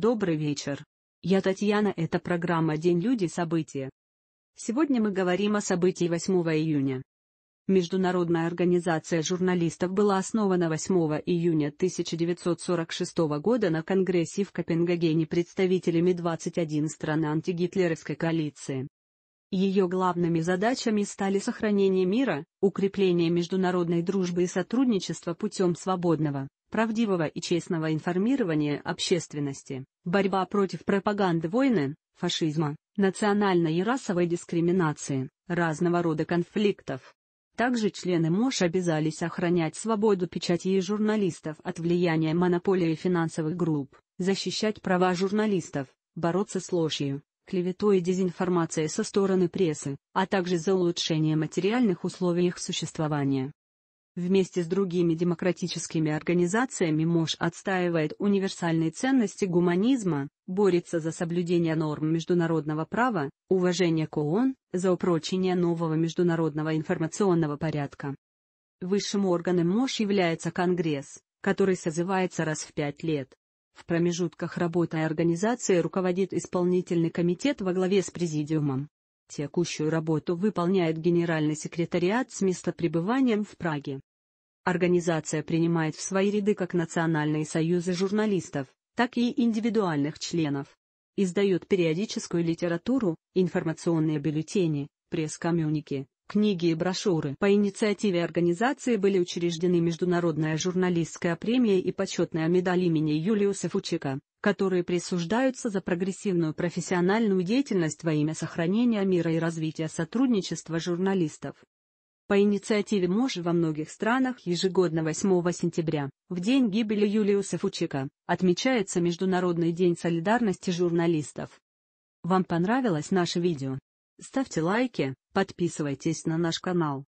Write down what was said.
Добрый вечер. Я Татьяна, это программа «День люди. События». Сегодня мы говорим о событии 8 июня. Международная организация журналистов была основана 8 июня 1946 года на Конгрессе в Копенгагене представителями 21 стран антигитлеровской коалиции. Ее главными задачами стали сохранение мира, укрепление международной дружбы и сотрудничества путем свободного, правдивого и честного информирования общественности, борьба против пропаганды войны, фашизма, национальной и расовой дискриминации, разного рода конфликтов. Также члены МОШ обязались охранять свободу печати и журналистов от влияния монополии финансовых групп, защищать права журналистов, бороться с ложью, клеветой и дезинформацией со стороны прессы, а также за улучшение материальных условий их существования. Вместе с другими демократическими организациями МОЖ отстаивает универсальные ценности гуманизма, борется за соблюдение норм международного права, уважение к ООН, за упрочение нового международного информационного порядка. Высшим органом МОЖ является Конгресс, который созывается раз в пять лет. В промежутках работы организации руководит исполнительный комитет во главе с президиумом. Текущую работу выполняет генеральный секретариат с местопребыванием в Праге. Организация принимает в свои ряды как национальные союзы журналистов, так и индивидуальных членов. Издает периодическую литературу, информационные бюллетени, пресс-коммюники, книги и брошюры. По инициативе организации были учреждены Международная журналистская премия и почетная медаль имени Юлиуса Фучика, которые присуждаются за прогрессивную профессиональную деятельность во имя сохранения мира и развития сотрудничества журналистов. По инициативе мужа во многих странах ежегодно 8 сентября, в день гибели Юлиуса Фучика, отмечается Международный день солидарности журналистов. Вам понравилось наше видео? Ставьте лайки, подписывайтесь на наш канал.